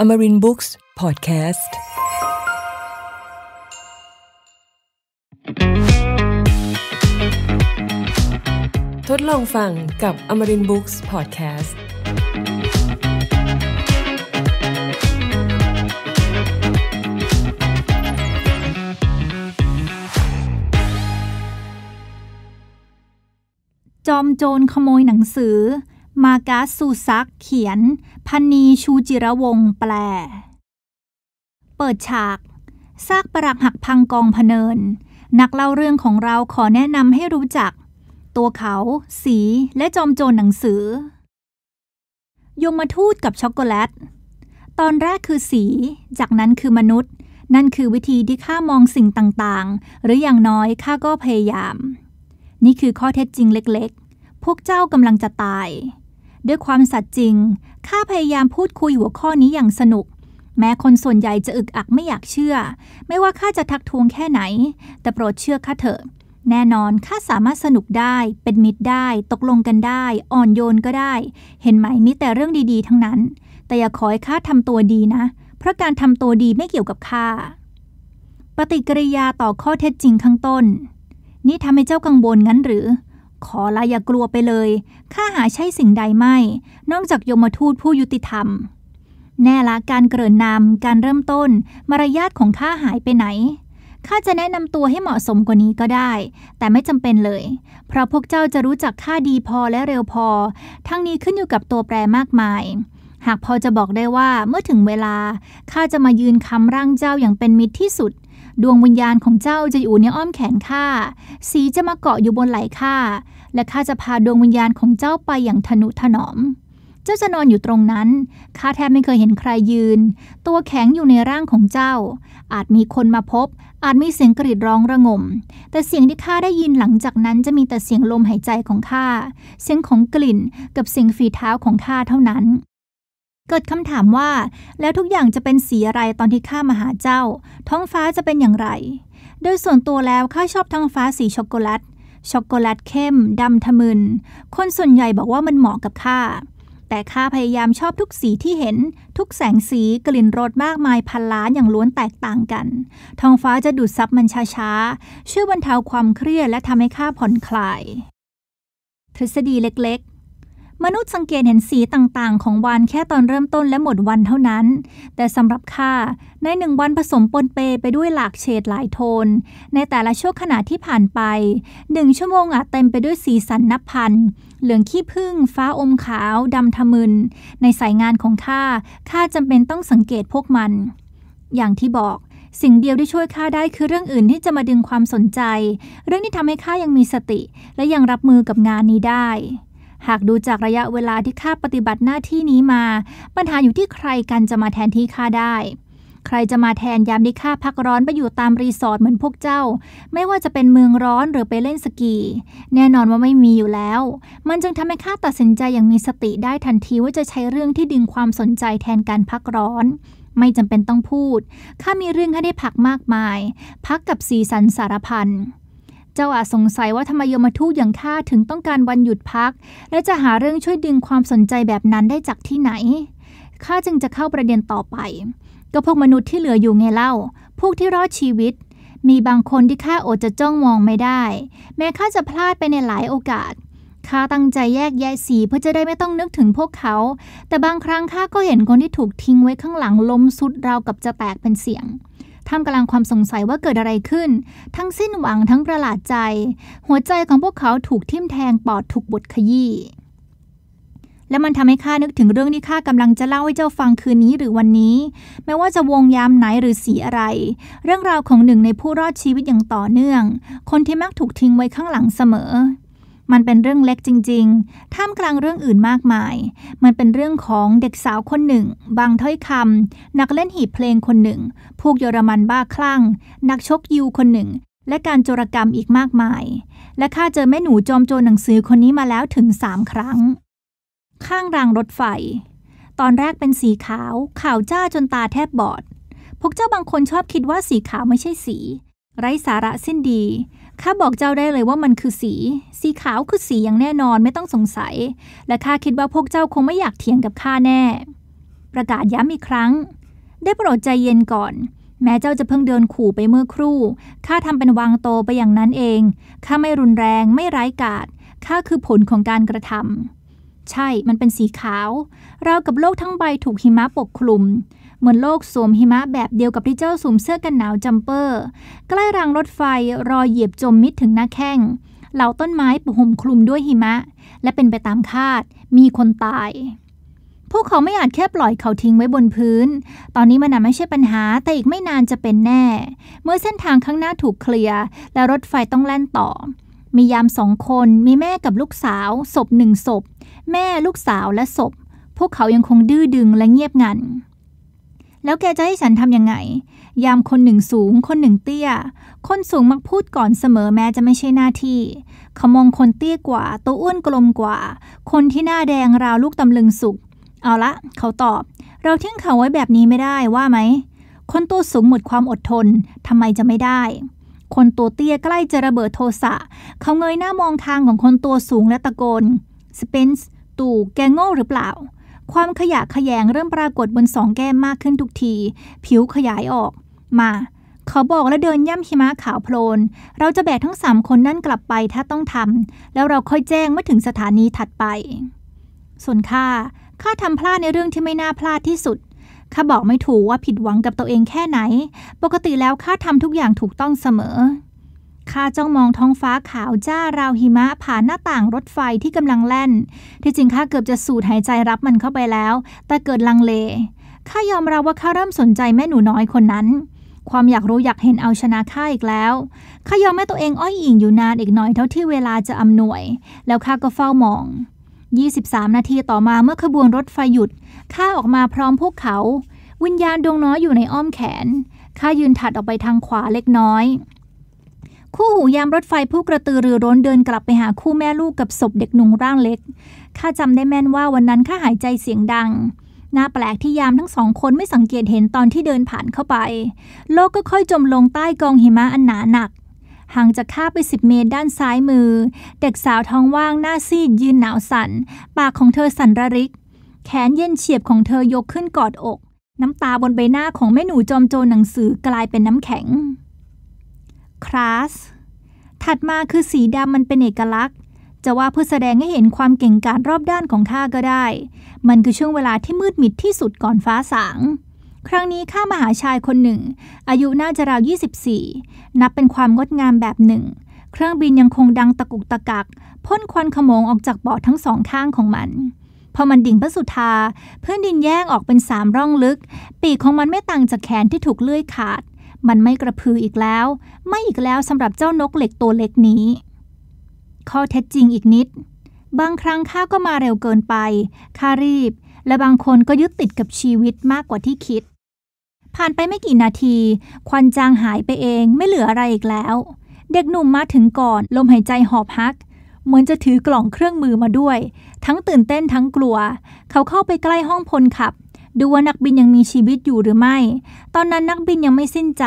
อมรินบุ๊กส์พอดแคสต์ทดลองฟังกับอมรินบุ๊กส์พอดแคสต์จอมโจรขโมยหนังสือมากัสูซักเขียนพันนีชูจิระวงแปล เปิดฉาก ซากปรักหักพังกองพเนินนักเล่าเรื่องของเราขอแนะนำให้รู้จัก ตัวเขา สีและจอมโจรหนังสือยมาทูตกับช็อกโกแลต ตอนแรกคือสี จากนั้นคือมนุษย์ นั่นคือวิธีที่ข้ามองสิ่งต่าง ๆ หรืออย่างน้อยข้าก็พยายาม นี่คือข้อเท็จจริงเล็ก ๆ พวกเจ้ากำลังจะตายด้วยความสัตย์จริง ข้าพยายามพูดคุยหัวข้อนี้อย่างสนุก แม้คนส่วนใหญ่จะอึกอักไม่อยากเชื่อ ไม่ว่าข้าจะทักทวงแค่ไหน แต่โปรดเชื่อข้าเถอะ แน่นอนข้าสามารถสนุกได้ เป็นมิตรได้ ตกลงกันได้ อ่อนโยนก็ได้ เห็นไหมมีแต่เรื่องดีๆ ทั้งนั้น แต่อย่าขอให้ข้าทำตัวดีนะ เพราะการทำตัวดีไม่เกี่ยวกับข้า ปฏิกิริยาต่อข้อเท็จจริงข้างต้น นี่ทำให้เจ้ากังวลงั้นหรือขอลาอย่ากลัวไปเลยข้าหาใช่สิ่งใดไม่ นอกจากยมทูตผู้ยุติธรรม แน่ละการเกริ่นนำการเริ่มต้น มารยาทของข้าหายไปไหนข้าจะแนะนำตัวให้เหมาะสมกว่านี้ก็ได้ แต่ไม่จำเป็นเลย เพราะพวกเจ้าจะรู้จักข้าดีพอและเร็วพอ ทั้งนี้ขึ้นอยู่กับตัวแปรมากมาย หากพอจะบอกได้ว่าเมื่อถึงเวลาข้าจะมายืนคำร่างเจ้าอย่างเป็นมิตรที่สุดดวงวิญญาณของเจ้าจะอยู่ในอ้อมแขนข้า สีจะมาเกาะอยู่บนไหล่ข้า และข้าจะพาดวงวิญญาณของเจ้าไปอย่างทนุถนอม เจ้าจะนอนอยู่ตรงนั้น ข้าแทบไม่เคยเห็นใครยืน ตัวแข็งอยู่ในร่างของเจ้า อาจมีคนมาพบ อาจมีเสียงกรีดร้องระงม แต่เสียงที่ข้าได้ยินหลังจากนั้นจะมีแต่เสียงลมหายใจของข้า เสียงของกลิ่นกับเสียงฝีเท้าของข้าเท่านั้นเกิดคำถามว่าแล้วทุกอย่างจะเป็นสีอะไรตอนที่ข้ามาหาเจ้า ท้องฟ้าจะเป็นอย่างไร โดยส่วนตัวแล้วข้าชอบท้องฟ้าสีช็อกโกแลตช็อกโกแลตเข้มดำทะมึน คนส่วนใหญ่บอกว่ามันเหมาะกับข้าแต่ข้าพยายามชอบทุกสีที่เห็นทุกแสงสีกลิ่นรสมากมายพันล้านอย่างล้วนแตกต่างกัน ท้องฟ้าจะดูดซับมันช้าๆช่วยบรรเทาความเครียดและทำให้ข้าผ่อนคลาย ทฤษฎีเล็กมนุษย์สังเกตเห็นสีต่างๆ ของวันแค่ตอนเริ่มต้นและหมดวันเท่านั้น แต่สำหรับข้าในหนึ่งวันผสมปนเปไปด้วยหลากเฉดหลายโทน ในแต่ละช่วงขณะที่ผ่านไปหนึ่งชั่วโมงอาจเต็มไปด้วยสีสันนับพัน เหลืองขี้ผึ้งฟ้าอมขาว ดำทะมึน ในสายงานของข้าข้าจำเป็นต้องสังเกตพวกมัน อย่างที่บอกสิ่งเดียวที่ช่วยข้าได้คือเรื่องอื่นที่จะมาดึงความสนใจ เรื่องที่ทำให้ข้ายังมีสติและยังรับมือกับงานนี้ได้หากดูจากระยะเวลาที่ข้าปฏิบัติหน้าที่นี้มา ปัญหาอยู่ที่ใครกันจะมาแทนที่ข้าได้ ใครจะมาแทนยามที่ข้าพักร้อนไปอยู่ตามรีสอร์ทเหมือนพวกเจ้า ไม่ว่าจะเป็นเมืองร้อนหรือไปเล่นสกี แน่นอนว่าไม่มีอยู่แล้ว มันจึงทำให้ข้าตัดสินใจอย่างมีสติได้ทันทีว่าจะใช้เรื่องที่ดึงความสนใจแทนการพักร้อน ไม่จำเป็นต้องพูด ข้ามีเรื่องให้ได้พักมากมาย พักกับสีสันสารพันเจ้าอาจสงสัยว่าทำไมยมทูตอย่างข้าถึงต้องการวันหยุดพัก และจะหาเรื่องช่วยดึงความสนใจแบบนั้นได้จากที่ไหนข้าจึงจะเข้าประเด็นต่อไปก็พวกมนุษย์ที่เหลืออยู่ไงเล่า พวกที่รอดชีวิต มีบางคนที่ข้าอดจะจ้องมองไม่ได้ แม้ข้าจะพลาดไปในหลายโอกาสข้าตั้งใจแยกแยะสีเพื่อจะได้ไม่ต้องนึกถึงพวกเขา แต่บางครั้งข้าก็เห็นคนที่ถูกทิ้งไว้ข้างหลังล้มสุดราวกับจะแตกเป็นเสียงท่ามกลางความสงสัยว่าเกิดอะไรขึ้น ทั้งสิ้นหวังทั้งประหลาดใจ หัวใจของพวกเขาถูกทิ่มแทงปอดถูกบดขยี้ และมันทำให้ข้านึกถึงเรื่องที่ข้ากำลังจะเล่าให้เจ้าฟังคืนนี้หรือวันนี้ ไม่ว่าจะวงยามไหนหรือสีอะไร เรื่องราวของหนึ่งในผู้รอดชีวิตอย่างต่อเนื่อง คนที่มักถูกทิ้งไว้ข้างหลังเสมอมันเป็นเรื่องเล็กจริงๆ ท่ามกลางเรื่องอื่นมากมาย มันเป็นเรื่องของเด็กสาวคนหนึ่งบางถ้อยคำ นักเล่นหีบเพลงคนหนึ่ง พวกเยอรมันบ้าคลั่ง นักชกยูคนหนึ่ง และการโจรกรรมอีกมากมาย และข้าเจอแม่หนูจอมโจรหนังสือคนนี้มาแล้วถึงสามครั้ง ข้างรางรถไฟ ตอนแรกเป็นสีขาว ขาวจ้าจนตาแทบบอด พวกเจ้าบางคนชอบคิดว่าสีขาวไม่ใช่สี ไร้สาระสิ้นดีข้าบอกเจ้าได้เลยว่ามันคือสี สีขาวคือสีอย่างแน่นอนไม่ต้องสงสัย และข้าคิดว่าพวกเจ้าคงไม่อยากเถียงกับข้าแน่ ประกาศย้ำอีกครั้ง ได้โปรดใจเย็นก่อน แม้เจ้าจะเพิ่งเดินขู่ไปเมื่อครู่ข้าทำเป็นวางโตไปอย่างนั้นเองข้าไม่รุนแรงไม่ร้ายกาจข้าคือผลของการกระทำใช่มันเป็นสีขาวเรากับโลกทั้งใบถูกหิมะปกคลุมเหมือนโลกสวมหิมะแบบเดียวกับที่เจ้าสวมเสื้อกันหนาวจัมเปอร์ ใกล้รางรถไฟรอเหยียบจมมิดถึงหน้าแข้ง เหล่าต้นไม้ปกคลุมคลุมด้วยหิมะ และเป็นไปตามคาด มีคนตาย พวกเขาไม่อาจแค่ปล่อยเขาทิ้งไว้บนพื้น ตอนนี้มันไม่ใช่ปัญหา แต่อีกไม่นานจะเป็นแน่ เมื่อเส้นทางข้างหน้าถูกเคลียร์และรถไฟต้องแล่นต่อ มียามสองคนมีแม่กับลูกสาวศพหนึ่งศพแม่ลูกสาวและศพพวกเขายังคงดื้อดึงและเงียบงันแล้วแกจะให้ฉันทำยังไง ยามคนหนึ่งสูง คนหนึ่งเตี้ย คนสูงมักพูดก่อนเสมอแม้จะไม่ใช่หน้าที่ เขามองคนเตี้ยกว่า ตัวอ้วนกลมกว่า คนที่หน้าแดงราวลูกตำลึงสุกเอาละ เขาตอบ เราทิ้งเขาไว้แบบนี้ไม่ได้ว่าไหมคนตัวสูงหมดความอดทนทำไมจะไม่ได้ คนตัวเตี้ยใกล้จะระเบิดโทสะเขาเงยหน้ามองทางของคนตัวสูงและตะโกนสเปนส์ตู่แกโง่หรือเปล่าความขยะขยงเริ่มปรากฏบนสองแก้มมากขึ้นทุกที ผิวขยายออก มา เขาบอกแล้วเดินย่ำหิมะขาวโพลน เราจะแบกทั้งสามคนนั่นกลับไปถ้าต้องทำ แล้วเราค่อยแจ้งเมื่อถึงสถานีถัดไป ส่วนข้าข้าทำพลาดในเรื่องที่ไม่น่าพลาดที่สุดข้าบอกไม่ถูกว่าผิดหวังกับตัวเองแค่ไหน ปกติแล้วข้าทำทุกอย่างถูกต้องเสมอข้าจ้องมองท้องฟ้าขาวจ้าราวหิมะผ่านหน้าต่างรถไฟที่กำลังแล่น ที่จริงข้าเกือบจะสูดหายใจรับมันเข้าไปแล้ว แต่เกิดลังเลข้ายอมรับว่าข้าเริ่มสนใจแม่หนูน้อยคนนั้น ความอยากรู้อยากเห็นเอาชนะข้าอีกแล้วข้ายอมให้ตัวเองอ้อยอิงอยู่นานอีกหน่อยเท่าที่เวลาจะอำนวย แล้วข้าก็เฝ้ามอง 23 นาทีต่อมาเมื่อขบวนรถไฟหยุดข้าออกมาพร้อมพวกเขา วิญญาณดวงน้อยอยู่ในอ้อมแขนข้ายืนถัดออกไปทางขวาเล็กน้อยคู่หูยามรถไฟผู้กระตือรือร้นเดินกลับไปหาคู่แม่ลูกกับศพเด็กหนุ่มร่างเล็ก ข้าจำได้แม่นว่าวันนั้นข้าหายใจเสียงดังน่าแปลกที่ยามทั้งสองคนไม่สังเกตเห็นตอนที่เดินผ่านเข้าไป โลกก็ค่อยจมลงใต้กองหิมะอันหนาหนัก ห่างจากข้าไปสิบเมตรด้านซ้ายมือ เด็กสาวท้องว่างหน้าซีดยืนหนาวสัน่น ปากของเธอสั่นระริก แขนเย็นเฉียบของเธอยกขึ้นกอดอก น้ำตาบนใบหน้าของแม่หนูจอมโจรหนังสือกลายเป็นน้ำแข็งคลาส ถัดมาคือสีดำมันเป็นเอกลักษณ์ จะว่าเพื่อแสดงให้เห็นความเก่งกาจรอบด้านของข้าก็ได้ มันคือช่วงเวลาที่มืดมิดที่สุดก่อนฟ้าสาง ครั้งนี้ข้ามหาชายคนหนึ่ง อายุน่าจะราว 24 นับเป็นความงดงามแบบหนึ่ง เครื่องบินยังคงดังตะกุกตะกัก พ่นควันขโมงออกจากบอดทั้งสองข้างของมัน พอมันดิ่งพระสุธาเพื่อนดินแยกออกเป็นสามร่องลึก ปีกของมันไม่ต่างจากแขนที่ถูกเลื่อยขาดมันไม่กระพืออีกแล้ว ไม่อีกแล้วสำหรับเจ้านกเหล็กตัวเล็กนี้ ข้อเท็จจริงอีกนิด บางครั้งข้าก็มาเร็วเกินไป ข้ารีบ และบางคนก็ยึดติดกับชีวิตมากกว่าที่คิด ผ่านไปไม่กี่นาที ควันจางหายไปเอง ไม่เหลืออะไรอีกแล้ว เด็กหนุ่มมาถึงก่อนลมหายใจหอบฮัก เหมือนจะถือกล่องเครื่องมือมาด้วย ทั้งตื่นเต้นทั้งกลัวเขาเข้าไปใกล้ห้องพลขับดูว่านักบินยังมีชีวิตอยู่หรือไม่ ตอนนั้นนักบินยังไม่สิ้นใจ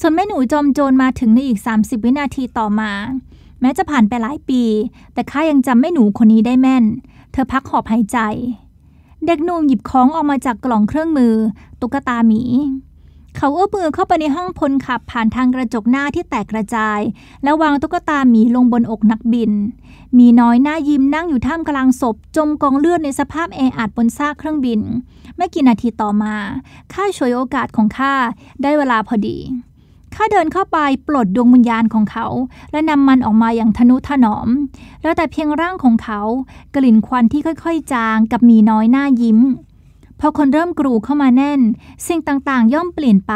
ส่วนแม่หนูจอมโจรมาถึงในอีก 30 วินาทีต่อมา แม้จะผ่านไปหลายปี แต่ข้ายังจำแม่หนูคนนี้ได้แม่น เธอพักหอบหายใจ เด็กหนุ่มหยิบของออกมาจากกล่องเครื่องมือ ตุ๊กตาหมีเขาเอื้อมือเข้าไปในห้องพลขับผ่านทางกระจกหน้าที่แตกกระจาย แล้ววางตุ๊กตาหมีลงบนอกนักบิน มีน้อยหน้ายิ้มนั่งอยู่ท่ามกลางศพจมกองเลือดในสภาพแออัดบนซากเครื่องบิน ไม่กี่นาทีต่อมาข้า่วยโอกาสของข้าได้เวลาพอดีข้าเดินเข้าไปปลดดวงวิญญาณของเขาและนำมันออกมาอย่างทนุถนอม แล้วแต่เพียงร่างของเขา กลิ่นควันที่ค่อยๆ จางกับมีน้อยหน้ายิ้มพอคนเริ่มกรูเข้ามาแน่น สิ่งต่างๆย่อมเปลี่ยนไป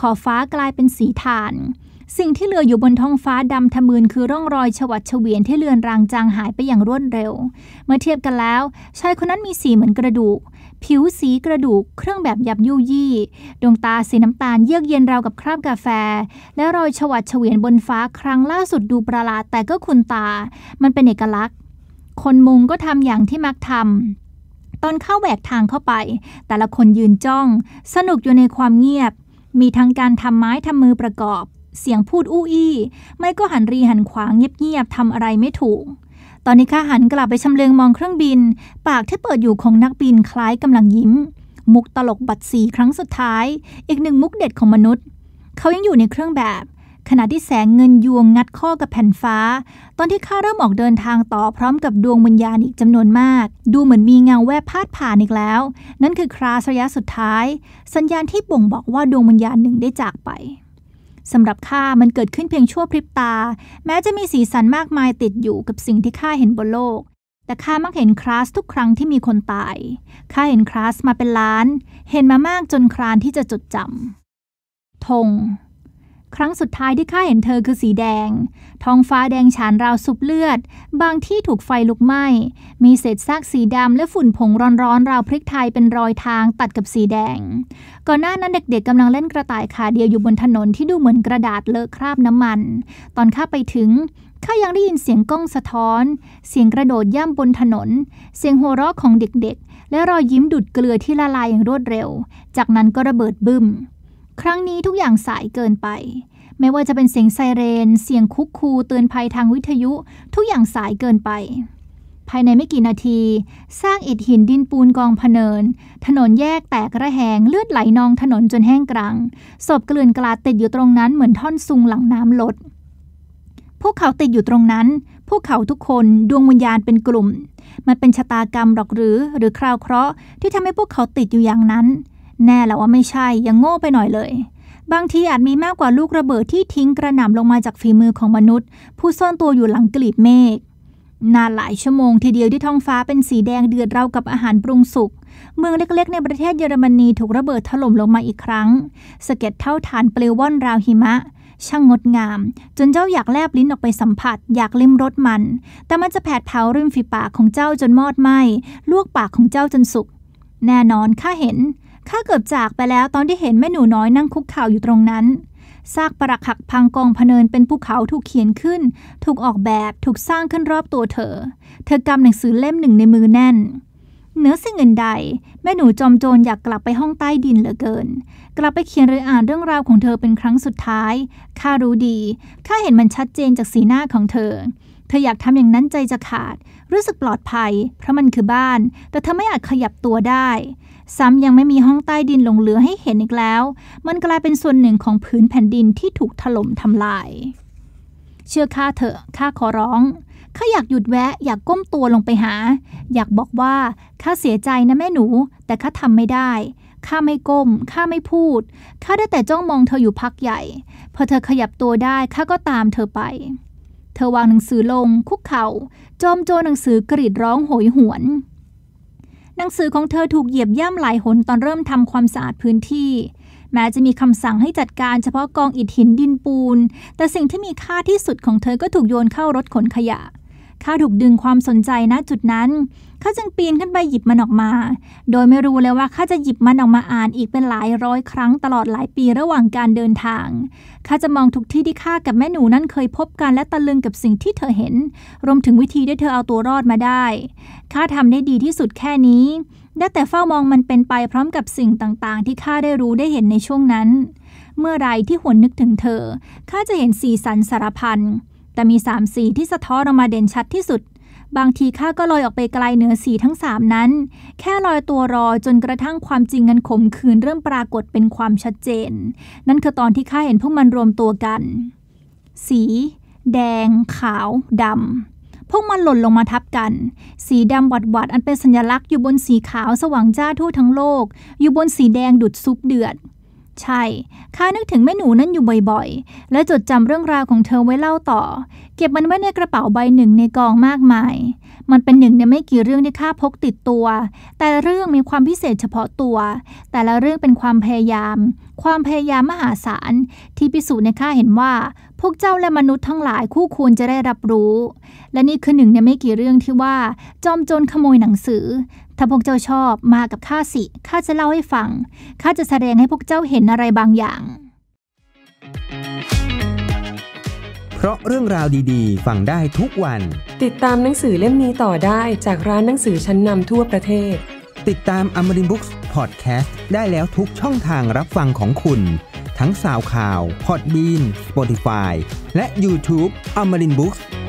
ขอบฟ้ากลายเป็นสีฐาน สิ่งที่เหลืออยู่บนท้องฟ้าดำทะมึนคือร่องรอยฉวัดเฉวียนที่เลือนรางจางหายไปอย่างรวดเร็ว เมื่อเทียบกันแล้วชายคนนั้นมีสีเหมือนกระดูก ผิวสีกระดูกเครื่องแบบยับยุยี่ดวงตาสีน้ำตาลเยือกเย็นราวกับคราบกาแฟ และรอยฉวัดเฉวียนบนฟ้าครั้งล่าสุดดูประหลาดแต่ก็คุณตา มันเป็นเอกลักษณ์ คนมุงก็ทำอย่างที่มักทำตอนเข้าแหวกทางเข้าไป แต่ละคนยืนจ้อง สนุกอยู่ในความเงียบ มีทั้งการทำไม้ทำมือประกอบ เสียงพูดอู้อี้ ไม่ก็หันรีหันขวางเงียบๆทำอะไรไม่ถูก ตอนนี้ข้าหันกลับไปชำเลืองมองเครื่องบิน ปากที่เปิดอยู่ของนักบินคล้ายกำลังยิ้ม มุกตลกบัดสีครั้งสุดท้าย อีกหนึ่งมุกเด็ดของมนุษย์ เขายังอยู่ในเครื่องแบบขณะที่แสงเงินยวงงัดข้อกับแผ่นฟ้า ตอนที่ข้าเริ่มออกเดินทางต่อพร้อมกับดวงวิญญาณอีกจำนวนมาก ดูเหมือนมีเงาแวบพาดผ่านอีกแล้ว นั่นคือคราสระยะสุดท้าย สัญญาณที่บ่งบอกว่าดวงวิญญาณหนึ่งได้จากไป สำหรับข้ามันเกิดขึ้นเพียงชั่วพริบตา แม้จะมีสีสันมากมายติดอยู่กับสิ่งที่ข้าเห็นบนโลก แต่ข้ามักเห็นคลาสทุกครั้งที่มีคนตาย ข้าเห็นคลาสมาเป็นล้าน เห็นมามากจนครานที่จะจดจำธงครั้งสุดท้ายที่ข้าเห็นเธอคือสีแดง ท้องฟ้าแดงฉานราวสุบเลือด บางที่ถูกไฟลุกไหม้ มีเศษซากสีดำและฝุ่นผงร้อนๆราวพริกไทยเป็นรอยทางตัดกับสีแดง ก่อนหน้านั้นเด็กๆกำลังเล่นกระต่ายขาเดียวอยู่บนถนนที่ดูเหมือนกระดาษเลอะคราบน้ำมัน ตอนข้าไปถึง ข้ายังได้ยินเสียงก้องสะท้อน เสียงกระโดดย่ำบนถนน เสียงหัวเราะของเด็ก ๆ และรอยยิ้มดุดเกลือที่ละลายอย่างรวดเร็ว จากนั้นก็ระเบิดบึ้มครั้งนี้ทุกอย่างสายเกินไป ไม่ว่าจะเป็นเสียงไซเรน เสียงคุกคู เตือนภัยทางวิทยุ ทุกอย่างสายเกินไป ภายในไม่กี่นาที สร้างอิฐหินดินปูนกองพเนิน ถนนแยกแตกระแหงเลือดไหลนองถนนจนแห้งกรัง ศพเกลื่อนกลาดติดอยู่ตรงนั้นเหมือนท่อนซุงหลังน้ำลด พวกเขาติดอยู่ตรงนั้น พวกเขาทุกคนดวงวิญญาณเป็นกลุ่ม มันเป็นชะตากรรมหรอกหรือหรือคราวเคราะห์ที่ทำให้พวกเขาติดอยู่อย่างนั้นแน่แล้วว่าไม่ใช่ ยังโง่ไปหน่อยเลย บางทีอาจมีมากกว่าลูกระเบิดที่ทิ้งกระหน่ำลงมาจากฝีมือของมนุษย์ ผู้ซ่อนตัวอยู่หลังกลีบเมฆ นานหลายชั่วโมงทีเดียวที่ท้องฟ้าเป็นสีแดงเดือดราวกับอาหารปรุงสุก เมืองเล็กๆ ในประเทศเยอรมนีถูกระเบิดถล่มลงมาอีกครั้ง สเก็ตเท่าฐานเปลวว่อนราวหิมะ ช่างงดงาม จนเจ้าอยากแลบลิ้นออกไปสัมผัส อยากลิ้มรสมัน แต่มันจะแผดเผาริมฝีปากของเจ้าจนมอดไหมลวกปากของเจ้าจนสุก แน่นอนข้าเห็นข้าเกือบจากไปแล้วตอนที่เห็นแม่หนูน้อยนั่งคุกเข่าอยู่ตรงนั้นซากปรักหักพังกองพเนินเป็นภูเขาถูกเขียนขึ้น ถูกออกแบบถูกสร้างขึ้นรอบตัวเธอ เธอกำหนังสือเล่มหนึ่งในมือแน่นเหนือสิ่งอื่นใด แม่หนูจอมโจรอยากกลับไปห้องใต้ดินเหลือเกิน กลับไปเขียนหรืออ่านเรื่องราวของเธอเป็นครั้งสุดท้ายข้ารู้ดีข้าเห็นมันชัดเจนจากสีหน้าของเธอเธออยากทำอย่างนั้นใจจะขาด รู้สึกปลอดภัยเพราะมันคือบ้าน แต่เธอไม่อาจขยับตัวได้ซ้ำ ยังไม่มีห้องใต้ดินลงเหลือให้เห็นอีกแล้ว มันกลายเป็นส่วนหนึ่งของพื้นแผ่นดินที่ถูกถล่มทำลาย เชื่อข้าเถอะข้าขอร้องข้าอยากหยุดแวะอยากก้มตัวลงไปหา อยากบอกว่าข้าเสียใจนะแม่หนู แต่ข้าทำไม่ได้ข้าไม่ก้มข้าไม่พูดข้าได้แต่จ้องมองเธออยู่พักใหญ่ พอเธอขยับตัวได้ข้าก็ตาม เธอไป เธอวางหนังสือลง คุกเขา่าจอมโจหนังสือกรีดร้องโหยหวนหนังสือของเธอถูกเหยียบย่ำหลายหนตอนเริ่มทำความสะอาดพื้นที่ แม้จะมีคำสั่งให้จัดการเฉพาะกองอิฐหินดินปูน แต่สิ่งที่มีค่าที่สุดของเธอก็ถูกโยนเข้ารถขนขยะข้าถูกดึงความสนใจณจุดนั้นข้าจึงปีนขึ้นไปหยิบมันออกมา โดยไม่รู้เลยว่าข้าจะหยิบมันออกมาอ่านอีกเป็นหลายร้อยครั้งตลอดหลายปีระหว่างการเดินทาง ข้าจะมองทุกที่ที่ข้ากับแม่หนูนั้นเคยพบกันและตะลึงกับสิ่งที่เธอเห็น รวมถึงวิธีที่เธอเอาตัวรอดมาได้ ข้าทำได้ดีที่สุดแค่นี้ ได้แต่เฝ้ามองมันเป็นไปพร้อมกับสิ่งต่าง ๆ ที่ข้าได้รู้ได้เห็นในช่วงนั้น เมื่อไรที่หวนนึกถึงเธอ ข้าจะเห็นสีสันสารพันแต่มี 3 สีที่สะท้อนออกมาเด่นชัดที่สุด บางทีข้าก็ลอยออกไปไกลเหนือสีทั้ง 3 นั้น แค่ลอยตัวรอจนกระทั่งความจริงกันขมขืนเริ่มปรากฏเป็นความชัดเจน นั่นคือตอนที่ข้าเห็นพวกมันรวมตัวกัน สี แดง ขาวดำ พวกมันหล่นลงมาทับกัน สีดำหวัดอันเป็นสัญลักษณ์อยู่บนสีขาวสว่างจ้าทั่วทั้งโลก อยู่บนสีแดงดุดซุปเดือดใช่ ข้านึกถึงแม่หนูนั้นอยู่บ่อยๆ และจดจำเรื่องราวของเธอไว้เล่าต่อ เก็บมันไว้ในกระเป๋าใบหนึ่งในกองมากมาย มันเป็นหนึ่งในไม่กี่เรื่องที่ข้าพกติดตัว แต่เรื่องมีความพิเศษเฉพาะตัว แต่ละเรื่องเป็นความพยายาม ความพยายามมหาศาลที่พิสูจน์ในข้าเห็นว่าพวกเจ้าและมนุษย์ทั้งหลายคู่ควรจะได้รับรู้ และนี่คือหนึ่งในไม่กี่เรื่องที่ว่า จอมโจรขโมยหนังสือถ้าพวกเจ้าชอบมากับข้าสิข้าจะเล่าให้ฟังข้าจะแสดงให้พวกเจ้าเห็นอะไรบางอย่าง เพราะเรื่องราวดี ๆ ฟังได้ทุกวัน ติดตามหนังสือเล่มนี้ต่อได้จากร้านหนังสือชั้นนำทั่วประเทศ ติดตามอมรินบุ๊กส์พอดแคสต์ได้แล้วทุกช่องทางรับฟังของคุณ ทั้งสาวข่าวพอดบีน Spotify และ YouTube a m a r i n Books